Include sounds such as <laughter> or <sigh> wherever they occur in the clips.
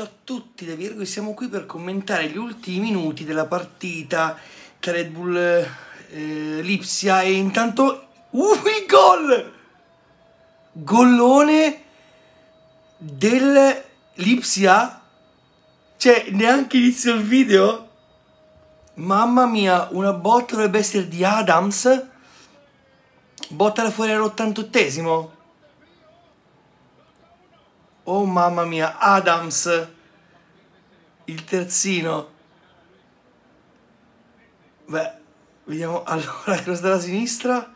Ciao a tutti da Virgo e siamo qui per commentare gli ultimi minuti della partita tra Red Bull eh, Lipsia e intanto uh, il gol! Gollone del Lipsia? Cioè, neanche inizio il video? Mamma mia, una botta dovrebbe essere di Adams. Botta da fuori all'88esimo. Oh mamma mia, Adams, il terzino. Beh, vediamo, <laughs> allora, cross dalla sinistra.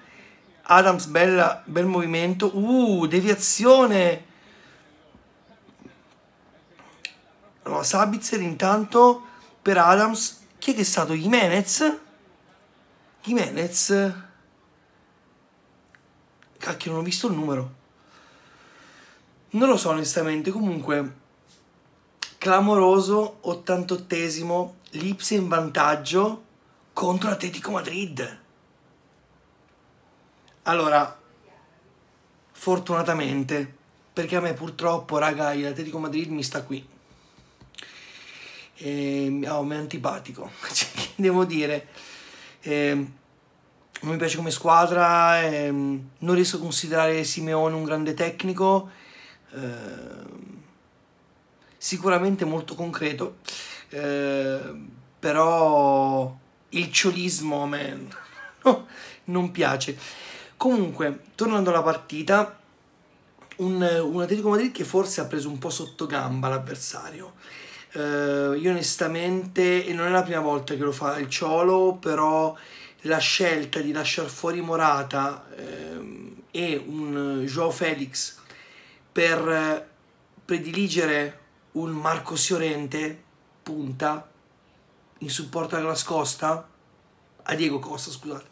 Adams, bella, bel movimento. Uh, deviazione. Allora, Sabitzer intanto per Adams. Chi è che è stato? Jimenez? Jimenez? Cacchio, non ho visto il numero. Non lo so onestamente, comunque clamoroso 88esimo Lipsia in vantaggio contro Atletico Madrid. Allora, fortunatamente, perché a me purtroppo, raga, l'Atletico Madrid mi sta qui. E, ehm, ah, oh, mi è antipatico, <laughs> cioè, devo dire. E, ehm, non mi piace come squadra, e, ehm, non riesco a considerare Simeone un grande tecnico Ehm, sicuramente molto concreto, eh, però il ciolismo a me <laughs> no, non piace. Comunque, tornando alla partita, un, un Atletico Madrid che forse ha preso un po' sotto gamba l'avversario. Uh, io onestamente, e non è la prima volta che lo fa il Ciolo, però la scelta di lasciare fuori Morata ehm, e un Joao Felix per eh, prediligere un Marco Siorente, punta, in supporto alla Glas a Diego Costa scusate,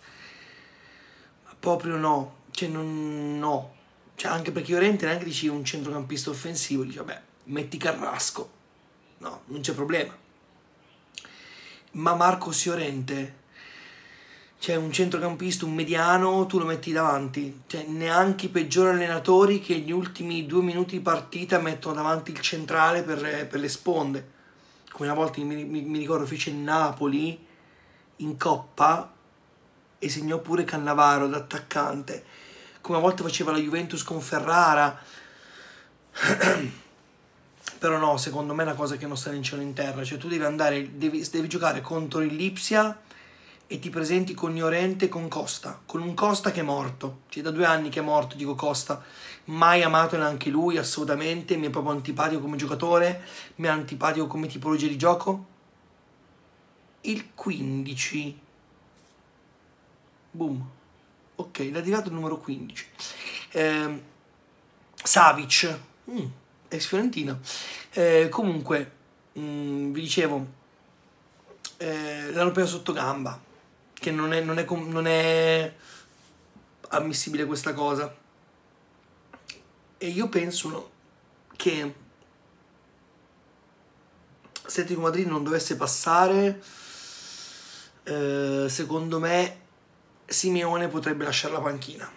ma proprio no, cioè non, no, cioè anche perché Iorente neanche dici un centrocampista offensivo, dice vabbè metti Carrasco, no, non c'è problema, ma Marco Siorente c'è un centrocampista, un mediano, tu lo metti davanti. Cioè, neanche i peggiori allenatori che gli ultimi due minuti di partita mettono davanti il centrale per, per le sponde. Come una volta mi, mi, mi, ricordo fece Napoli in coppa e segnò pure Cannavaro da attaccante. Come una volta faceva la Juventus con Ferrara. <clears throat> Però no, secondo me è una cosa che non sta né cielo in terra. Cioè, tu devi andare, devi, devi giocare contro il Lipsia e ti presenti con Llorente con Costa, con un Costa che è morto, cioè da due anni che è morto, dico Costa, mai amato neanche lui assolutamente, mi è proprio antipatico come giocatore, mi è antipatico come tipologia di gioco. Il 15, boom, ok, l'ha tirato il numero 15. Eh, Savic, mm, ex Fiorentina, eh, comunque, mm, vi dicevo, eh, l'hanno preso sotto gamba che non è, non è, non è ammissibile questa cosa. E io penso no, che se Tico Madrid non dovesse passare, eh, secondo me Simeone potrebbe lasciare la panchina.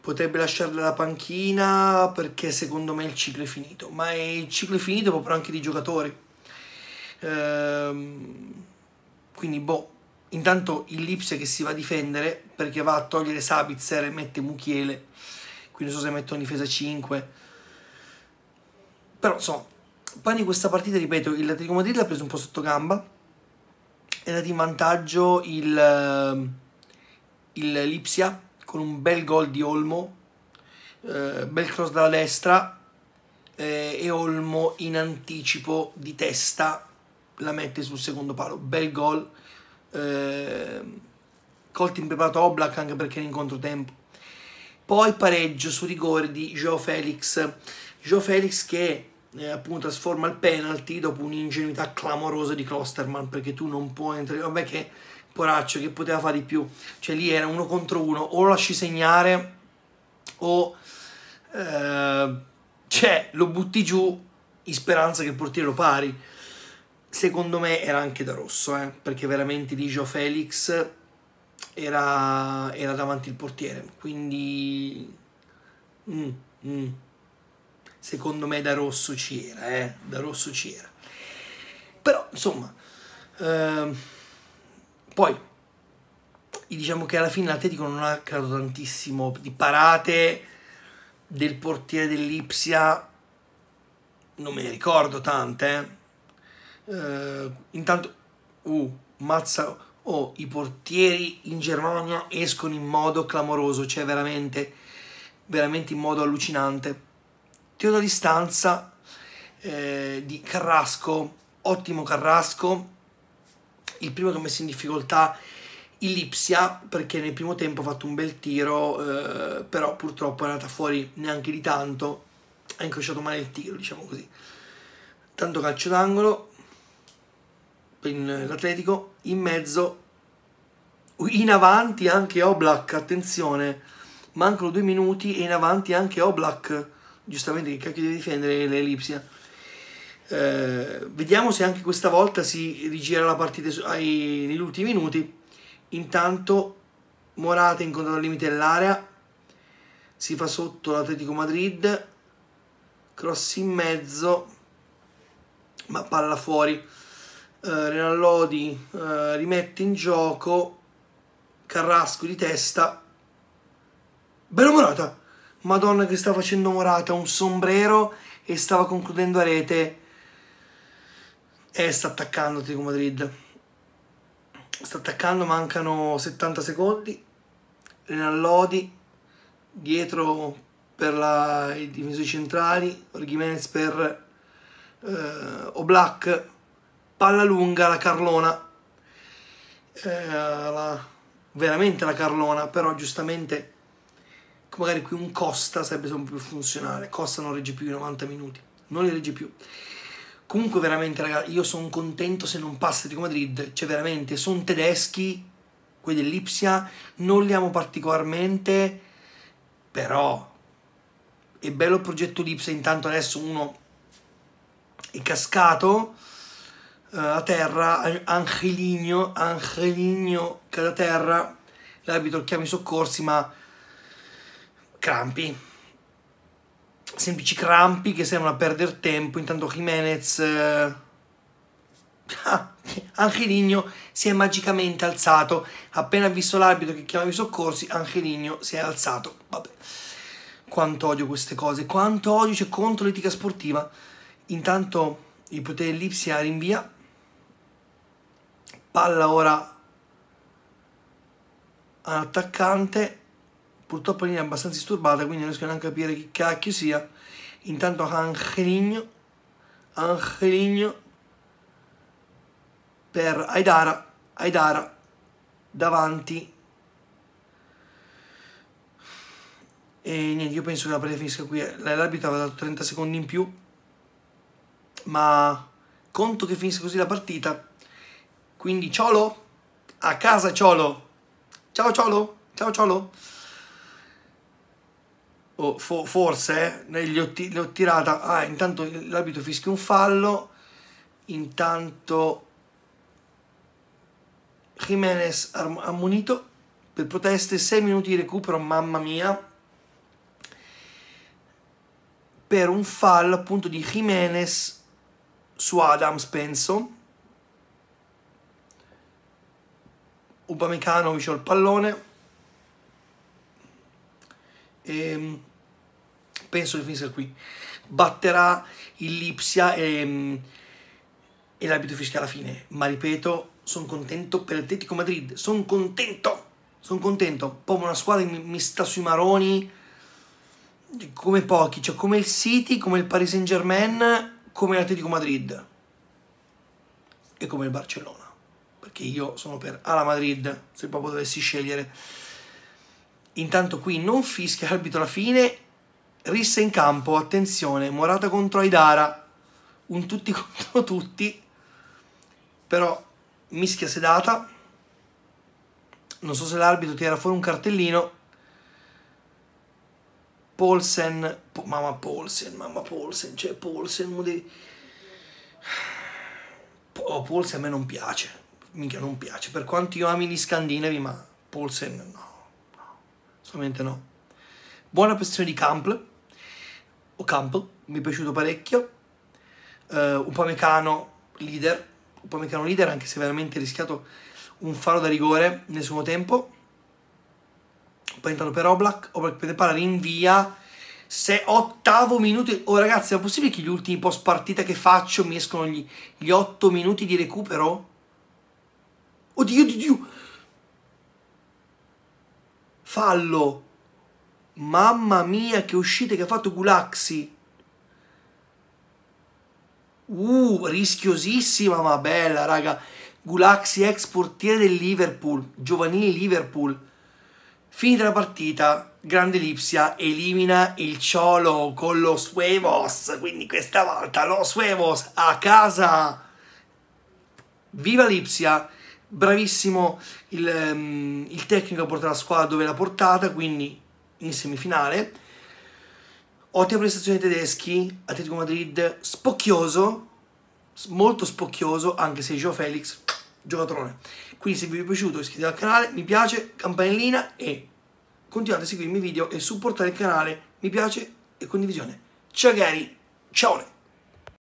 Potrebbe lasciarla la panchina perché secondo me il ciclo è finito, ma il ciclo è finito proprio anche di giocatori. Eh, quindi boh, Intanto il Ellipse che si va a difendere perché va a togliere Sabitzer e mette Mukiele. Quindi non so se metto mettono difesa 5. Però insomma, Pani questa partita, ripeto, il Atletico Madrid l'ha preso un po' sotto gamba. È andato in vantaggio il, eh, il Lipsia con un bel gol di Olmo. Eh, bel cross dalla destra. Eh, e Olmo in anticipo di testa la mette sul secondo palo. Bel gol eh, colti in preparato Oblak anche perché era in controtempo. Poi pareggio su rigore di Joe Felix. Joe Felix che eh, appunto trasforma il penalty dopo un'ingenuità clamorosa di Klosterman perché tu non puoi entrare, vabbè che poraccio che poteva fare di più, cioè lì era uno contro uno, o lo lasci segnare o eh, cioè, lo butti giù in speranza che il portiere lo pari secondo me era anche da rosso, eh, perché veramente di Gio Felix era, era, davanti il portiere, quindi mm, mm. secondo me da rosso ci era, eh, da rosso ci era. Però insomma, ehm, poi diciamo che alla fine l'Atletico non ha creato tantissimo di parate del portiere dell'Ipsia, non me ne ricordo tante, eh Uh, intanto, uh, mazza, oh, i portieri in Germania escono in modo clamoroso, cioè veramente, veramente in modo allucinante. Tiro da distanza eh, di Carrasco, ottimo Carrasco, il primo che ha messo in difficoltà Illipsia perché nel primo tempo ha fatto un bel tiro, eh, però purtroppo è andata fuori neanche di tanto, ha incrociato male il tiro, diciamo così. Tanto calcio d'angolo, in, eh, l'Atletico, in mezzo, in avanti anche Oblak, attenzione, mancano due minuti e in avanti anche Oblak, giustamente che cacchio deve difendere l'Elipsia. Eh, vediamo se anche questa volta si rigira la partita ai, negli ultimi minuti. Intanto Morata incontra al limite dell'area, si fa sotto l'Atletico Madrid, cross in mezzo, ma palla fuori. Eh, Renan Lodi eh, rimette in gioco Carrasco di testa bella Morata Madonna che sta facendo Morata un sombrero e stava concludendo a rete e sta attaccando Tico Madrid sta attaccando mancano 70 secondi Renan Lodi dietro per la, i difensori centrali Jimenez per eh, Oblak palla lunga, la Carlona, eh, la, veramente la Carlona, però giustamente magari qui un Costa sarebbe sempre più funzionale, Costa non regge più i 90 minuti, non li regge più. Comunque veramente ragazzi, io sono contento se non passa di Madrid, cioè veramente, sono tedeschi, quelli dell'Ipsia, non li amo particolarmente, però è bello il progetto Lipsia, intanto adesso uno è cascato, eh, a terra, Angeligno, Angeligno cade a terra, l'arbitro chiama i soccorsi ma crampi, semplici crampi che servono a perdere tempo, intanto Jimenez, eh... <laughs> ah, Angeligno si è magicamente alzato, appena visto l'arbitro che chiamava i soccorsi, Angeligno si è alzato, vabbè, quanto odio queste cose, quanto odio c'è cioè, contro l'etica sportiva, intanto il potere Lipsia rinvia palla ora all'attaccante purtroppo in è abbastanza disturbata quindi non riesco neanche a capire chi cacchio sia intanto Angeligno Angeligno per Aidara Aidara davanti e niente io penso che la partita finisca qui l'arbitro aveva dato 30 secondi in più ma conto che finisca così la partita quindi Ciolo, a casa Ciolo. Ciao Ciolo, ciao Ciolo. Oh, fo forse eh, l'ho ti tirata. Ah, intanto l'abito fischia un fallo. Intanto Jimenez munito per proteste, 6 minuti di recupero, mamma mia, per un fallo appunto di Jimenez su Adams, penso. Upamecanovic vicino al pallone e ehm, penso che finisca qui batterà il Lipsia e, mm, e l'abito fiscale alla fine ma ripeto sono contento per l'Atletico Madrid sono contento sono contento proprio una squadra che mi, mi sta sui maroni come pochi cioè come il City come il Paris Saint Germain come l'Atletico Madrid e come il Barcellona perché io sono per alla Madrid, se proprio dovessi scegliere. Intanto qui non fischia l'arbitro alla fine, rissa in campo, attenzione, Morata contro Aidara, un tutti <laughs> contro tutti, però mischia sedata, non so se l'arbitro tira fuori un cartellino, Paulsen, po, mamma Paulsen, mamma Paulsen, cioè Paulsen, uno dei... Oh, a me non piace, minchia non piace, per quanto io ami gli scandinavi, ma Paulsen no, no, assolutamente no. Buona prestazione di Campbell, o Campbell, mi è piaciuto parecchio, uh, un pamecano leader, un pamecano leader anche se veramente rischiato un faro da rigore nel suo tempo, poi entrano per Oblak, Oblak per Depara rinvia, se ottavo minuto. Oh, ragazzi, ma è possibile che gli ultimi post partita che faccio mi escono gli, gli otto minuti di recupero? Oddio, oddio, oddio. Fallo. Mamma mia, che uscite che ha fatto Gulaxi. Uh, rischiosissima, ma bella, raga. Gulaxi, ex portiere del Liverpool, giovanile Liverpool. Finita la partita, grande Lipsia elimina il Ciolo con lo Suevos, quindi questa volta lo Suevos a casa. Viva Lipsia! bravissimo il, um, il tecnico a portare la squadra dove l'ha portata, quindi in semifinale. Ottima prestazione dei tedeschi, Atletico Madrid spocchioso, molto spocchioso, anche se Gio Felix, giocatore. Quindi se vi è piaciuto iscrivetevi al canale, mi piace, campanellina e continuate a seguirmi i video e supportare il canale, mi piace e condivisione. Ciao cari, ciao!